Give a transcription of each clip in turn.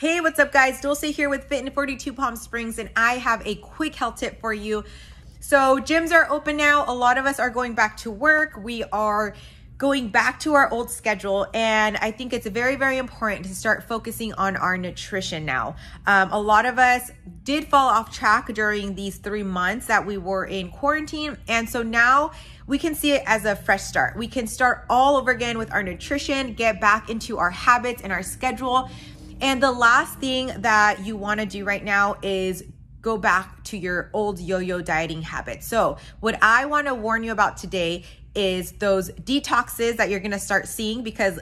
Hey, what's up guys? Dulce here with Fit in 42 Palm Springs and I have a quick health tip for you. So gyms are open now. A lot of us are going back to work. We are going back to our old schedule and I think it's very, very important to start focusing on our nutrition now. Um, a lot of us did fall off track during these three months that we were in quarantine and so now we can see it as a fresh start. We can start all over again with our nutrition, get back into our habits and our schedule and the last thing that you wanna do right now is go back to your old yo-yo dieting habits. So what I wanna warn you about today is those detoxes that you're gonna start seeing because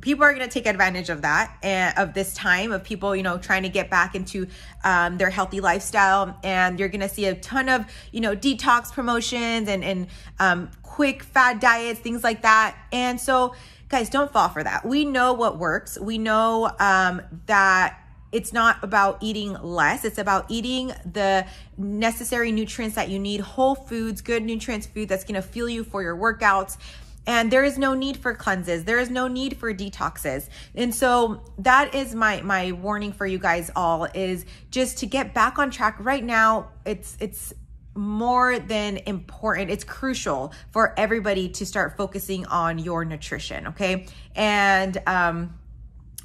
people are going to take advantage of that and eh, of this time of people you know trying to get back into um, their healthy lifestyle and you're going to see a ton of you know detox promotions and and um, quick fad diets things like that and so guys, don't fall for that. We know what works. We know um, that it's not about eating less. It's about eating the necessary nutrients that you need, whole foods, good nutrients food that's going to fuel you for your workouts. And there is no need for cleanses. There is no need for detoxes. And so that is my my warning for you guys all is just to get back on track right now. It's it's more than important. It's crucial for everybody to start focusing on your nutrition, okay? And um,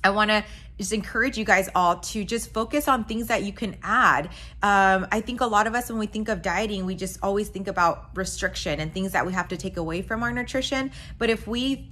I wanna just encourage you guys all to just focus on things that you can add. Um, I think a lot of us, when we think of dieting, we just always think about restriction and things that we have to take away from our nutrition. But if we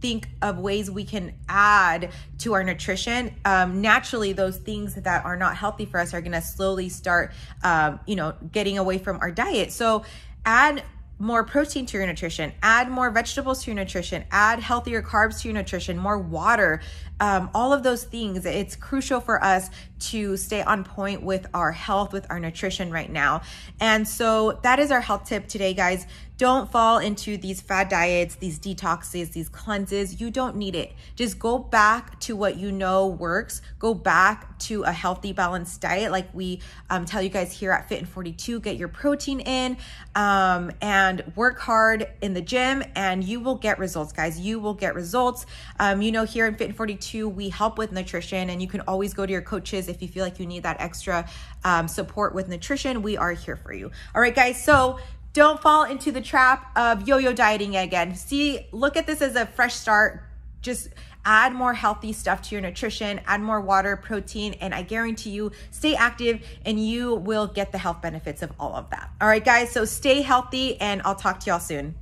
think of ways we can add to our nutrition, um, naturally those things that are not healthy for us are going to slowly start, um, you know, getting away from our diet. So add more protein to your nutrition, add more vegetables to your nutrition, add healthier carbs to your nutrition, more water, um, all of those things. It's crucial for us to stay on point with our health, with our nutrition right now. And so that is our health tip today, guys. Don't fall into these fad diets, these detoxes, these cleanses. You don't need it. Just go back to what you know works. Go back to a healthy, balanced diet, like we um, tell you guys here at Fit and 42. Get your protein in um, and work hard in the gym, and you will get results, guys. You will get results. Um, you know, here in Fit and 42, we help with nutrition, and you can always go to your coaches if you feel like you need that extra um, support with nutrition. We are here for you. All right, guys. So don't fall into the trap of yo-yo dieting again. See, look at this as a fresh start. Just add more healthy stuff to your nutrition, add more water, protein, and I guarantee you, stay active and you will get the health benefits of all of that. All right, guys, so stay healthy and I'll talk to y'all soon.